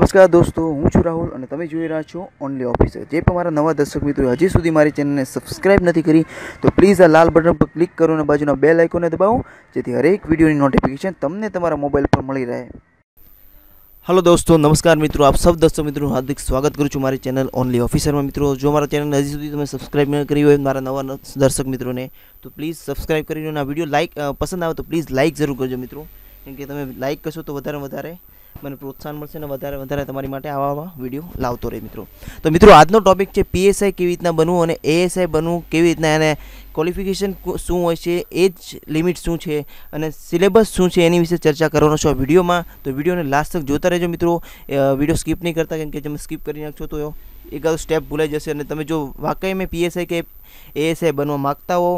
નમસ્કાર દોસ્તો હું છું રાહુલ અને તમે જોઈ રહ્યા છો ઓનલી ઓફિસર જે પણ મારા નવા દર્શક મિત્રો હજી સુધી મારી ચેનલને સબસ્ક્રાઇબ નથી કરી તો પ્લીઝ આ લાલ બટન પર ક્લિક કરો અને બાજુના બે લાઇકોને દબાવો જેથી હરેક વિડીયોની નોટિફિકેશન તમને તમારા મોબાઈલ પર મળી રહે હલો દોસ્તો નમસ્કાર મિત્રો આપ સૌ દર્શક મિત્રો હાર્દિક સ્વાગત કરું છું મારી ચેનલ ઓનલી ઓફિસરમાં મિત્રો જો મારા ચેનલ હજી સુધી તમે સબસ્ક્રાઇબ ન કરી હોય મારા નવા દર્શક મિત્રોને તો પ્લીઝ સબસ્ક્રાઇબ કરીને આ વિડીયો લાઇક પસંદ આવે તો પ્લીઝ લાઇક જરૂર કરજો મિત્રો કેમ કે તમે લાઇક કરશો તો વધારે વધારે મને પ્રોત્સાહન મળશે ને વધારે વધારે તમારી માટે આવા વિડિયો લાવતો રહી મિત્રો તો મિત્રો આજનો ટોપિક છે પીએસઆઈ કેવી રીતે બનવું અને એએસઆઈ બનવું કેવી રીતે અને ક્વોલિફિકેશન શું હોય છે એજ લિમિટ શું છે અને સિલેબસ શું છે એની વિશે ચર્ચા કરવાનો છે આ વિડિયોમાં તો વિડિયોને લાસ્ટ સુધી જોતા રહેજો મિત્રો વિડિયો સ્કીપ ન કરતા કારણ કે જો તમે સ્કીપ કરી નાખ છો તો એ ગળ સ્ટેપ ભૂલાઈ જશે અને તમે જો વાક્યમાં પીએસઆઈ કે એએસઆઈ બનવા માંગતા હો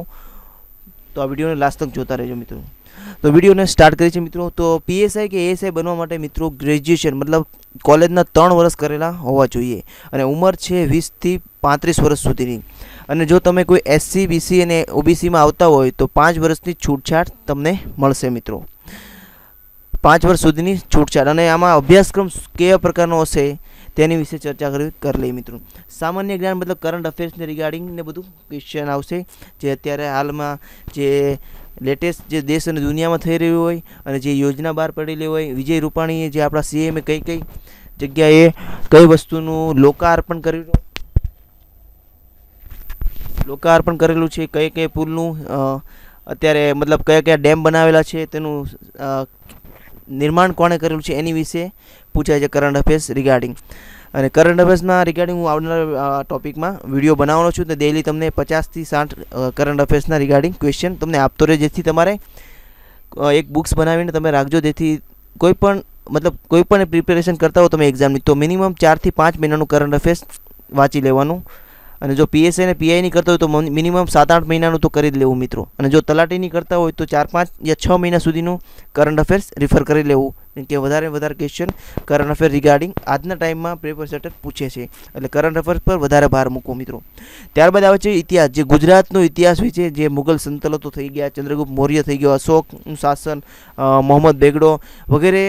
તો આ વિડિયોને લાસ્ટ સુધી જોતા રહેજો મિત્રો તો વિડિયોને સ્ટાર્ટ કરે છે મિત્રો તો પીએસઆઈ કે એસઆઈ બનવા માટે મિત્રો ગ્રેજ્યુએશન મતલબ કોલેજના 3 વર્ષ કરેલા હોવા જોઈએ અને ઉંમર છે 20 થી 35 વર્ષ સુધીની અને જો તમે કોઈ એસસી, બીસી અને ओबीसी માં આવતા હોય તો 5 વર્ષની છૂટછાટ તમને મળશે મિત્રો 5 વર્ષ સુધીની છૂટછાટ અને આમાં અભ્યાસક્રમ કે પ્રકારનો હશે તેની વિશે ચર્ચા કરી લઈ મિત્રો સામાન્ય જ્ઞાન મતલબ કરંટ અફેર્સ ને રિગાર્ડિંગ ને બધું ક્વેશ્ચન આવશે જે અત્યારે હાલમાં જે લેટેસ્ટ જે દેશ અને દુનિયામાં થઈ રહી હોય અને જે યોજના બહાર પડી લે હોય વિજય રૂપાણીએ જે આપડા સીએમ એ કઈ કઈ જગ્યાએ કઈ વસ્તુનું લોકાર્પણ કર્યું લોકાર્પણ કરેલું છે કઈ કઈ પુલનું અત્યારે મતલબ કયા કયા ડેમ બનાવેલા છે તેનું નિર્માણ કોણે કરેલું છે એની વિશે પૂછાય છે કરંટ અફેર્સ રિગાર્ડિંગ અને કરંટ અફેર્સ ના રિગાર્ડિંગ હું આવનારા ટોપિક માં વિડિયો બનાવવાનો છું તો ডেইলি તમને 50 થી 60 કરંટ અફેર્સ ના રિગાર્ડિંગ ક્વેશ્ચન તમને આપતો રહી જેથી તમારે એક બુક્સ બનાવીને તમે રાખજો જેથી કોઈ પણ મતલબ કોઈ પણ પ્રિપેરેશન કરતા હો તમે एग्जाम ની તો মিনিમમ 4 થી 5 મહિના નું કરંટ અફેર્સ વાંચી લેવાનું અને જો પીએસઆઈ ને પીઆઈ ની કરતા હો તો মিনিમમ 7-8 મહિના નું તો કરી દેવું મિત્રો અને જો તલાટી ની કરતા હો તો 4-5 કે 6 મહિના સુધી નું કરંટ અફેર્સ રિફર કરી લેવું ત્યાં વધારે વધારે ક્વેશ્ચન કરણ પર રિગાર્ડિંગ આજના ટાઈમમાં પ્રિપર સેટ પર પૂછે છે એટલે કરંટ અફેર્સ પર વધારે ભાર મૂકો મિત્રો ત્યારબાદ આવે છે ઇતિહાસ જે ગુજરાતનો ઇતિહાસ વિશે જે મુઘલ સંતલતો થઈ ગયા ચંદ્રગુપ્ત મૌર્ય થઈ ગયો અશોકનું શાસન મોહમ્મદ બેગડો વગેરે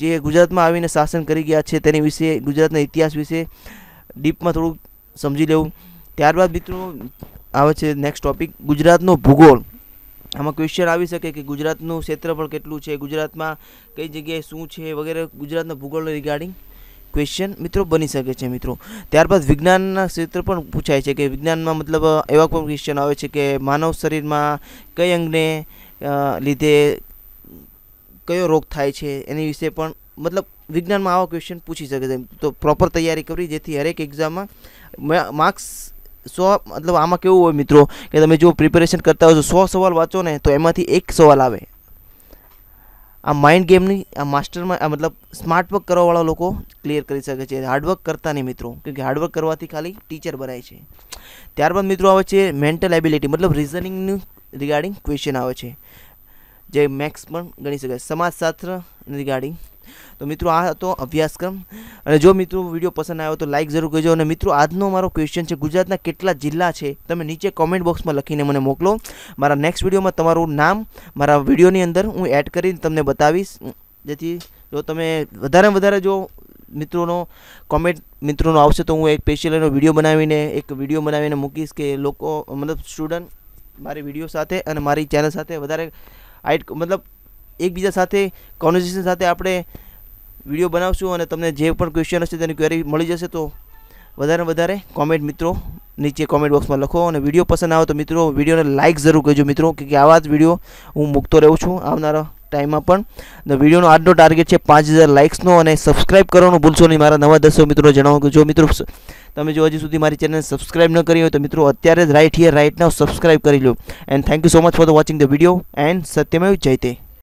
જે ગુજરાતમાં આવીને શાસન કરી ગયા છે તેના વિશે ગુજરાતનો ઇતિહાસ વિશે ડીપમાં થોડું સમજી લેવું ત્યારબાદ મિત્રો આવે છે નેક્સ્ટ ટોપિક ગુજરાતનો ભૂગોળ આમાં ક્વેશ્ચન આવી શકે કે ગુજરાતનું ક્ષેત્રફળ કેટલું છે ગુજરાતમાં કઈ જગ્યાએ શું છે વગેરે ગુજરાતના ભૂગોળ રિગાર્ડિંગ ક્વેશ્ચન મિત્રો બની શકે છે મિત્રો ત્યારબાદ વિજ્ઞાનના ક્ષેત્ર પણ પૂછાય છે કે વિજ્ઞાનમાં મતલબ એવા પણ ક્વેશ્ચન આવે છે કે માનવ શરીરમાં કઈ અંગને લીધે કયો રોગ થાય છે એની વિશે પણ મતલબ વિજ્ઞાનમાં આવા ક્વેશ્ચન પૂછી શકે છે તો પ્રોપર તૈયારી કરવી જેથી હરેક એક્ઝામમાં માર્ક્સ સો મતલબ આમાં કેવું હોય મિત્રો કે તમે જો પ્રિપેરેશન કરતા હો સો સવાલ વાંચો ને તો એમાંથી એક સવાલ આવે આ માઇન્ડ ગેમની આ માસ્ટરમાં મતલબ સ્માર્ટ વર્ક કરવાવાળા લોકો ક્લિયર કરી શકે છે હાર્ડવર્ક કરતા નહીં મિત્રો કેમકે હાર્ડવર્ક કરવાથી ખાલી ટીચર બનાય છે ત્યારબાદ મિત્રો આવે છે મેન્ટલ એબિલિટી મતલબ રિઝનિંગનું રિગાર્ડિંગ ક્વેશ્ચન આવે છે જે મેક્સ પણ ગણી શકાય સમાજશાસ્ત્ર રિગાર્ડિંગ તો મિત્રો આ તો અભ્યાસક્રમ અને જો મિત્રો વિડિયો પસંદ આવ્યો તો લાઈક જરૂર કરીજો અને મિત્રો આજનો અમારો ક્વેશ્ચન છે ગુજરાતના કેટલા જિલ્લા છે તમે નીચે કમેન્ટ બોક્સમાં લખીને મને મોકલો મારા નેક્સ્ટ વિડિયોમાં તમારું નામ મારા વિડિયોની અંદર હું એડ કરીને તમને બતાવઈશ જેથી જો તમે વધારે વધારે જો મિત્રોનો કમેન્ટ મિત્રોનો આવશે તો હું એક સ્પેશિયલ એનો વિડિયો બનાવીને એક વિડિયો બનાવીને મૂકીશ કે લોકો મતલબ સ્ટુડન્ટ મારી વિડિયો સાથે અને મારી ચેનલ સાથે વધારે મતલબ એકબીજા સાથે કોન્નેક્શન સાથે આપણે વિડિયો બનાવશું અને તમને જે પણ ક્વેશ્ચન હશે તેની ક્વેરી મળી જશે તો વધારેને વધારે કોમેન્ટ મિત્રો નીચે કોમેન્ટ બોક્સમાં લખો અને વિડિયો પસંદ આવો તો મિત્રો વિડિયોને લાઈક જરૂર કરજો મિત્રો કે આ વાત વિડિયો હું મુકતો રહું છું આવનારા ટાઈમમાં પણ તો વિડિયોનો આટલો ટાર્ગેટ છે 5000 લાઈક્સ નો અને સબસ્ક્રાઇબ કરવાનો ભૂલશો નહીં મારા નવા દર્શકો મિત્રો જાણવા જો મિત્રો તમે જો હજી સુધી મારી ચેનલ સબસ્ક્રાઇબ ન કરી હોય તો મિત્રો અત્યારે જ right here right now subscribe કરી લો and thank you so much for the watching the video and સત્યમેવ જયતે